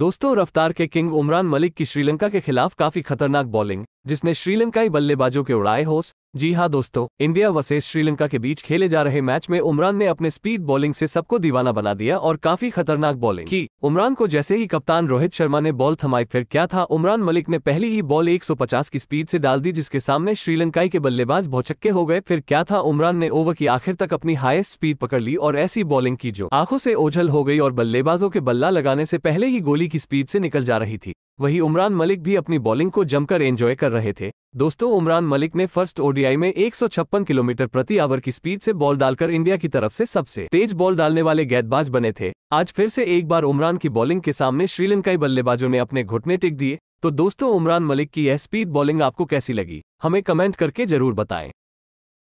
दोस्तों रफ्तार के किंग उमरान मलिक की श्रीलंका के खिलाफ काफी खतरनाक बॉलिंग जिसने श्रीलंकाई बल्लेबाजों के उड़ाए होश जी हाँ दोस्तों इंडिया वर्सेस श्रीलंका के बीच खेले जा रहे मैच में उमरान ने अपने स्पीड बॉलिंग से सबको दीवाना बना दिया और काफी खतरनाक बॉलिंग की उमरान को जैसे ही कप्तान रोहित शर्मा ने बॉल थमाई फिर क्या था उमरान मलिक ने पहली ही बॉल 150 की स्पीड से डाल दी जिसके सामने श्रीलंकाई के बल्लेबाज भौचक्के हो गए फिर क्या था उमरान ने ओवर की आखिर तक अपनी हाइस्ट स्पीड पकड़ ली और ऐसी बॉलिंग की जो आंखों से ओझल हो गई और बल्लेबाजों के बल्ला लगाने से पहले ही गोली की स्पीड से निकल जा रही थी वही उमरान मलिक भी अपनी बॉलिंग को जमकर एंजॉय कर रहे थे दोस्तों उमरान मलिक ने फर्स्ट ओडीआई में 156 किलोमीटर प्रति आवर की स्पीड से बॉल डालकर इंडिया की तरफ से सबसे तेज बॉल डालने वाले गेंदबाज बने थे आज फिर से एक बार उमरान की बॉलिंग के सामने श्रीलंकाई बल्लेबाजों ने अपने घुटने टिक दिए तो दोस्तों उमरान मलिक की यह स्पीड बॉलिंग आपको कैसी लगी हमें कमेंट करके जरूर बताएं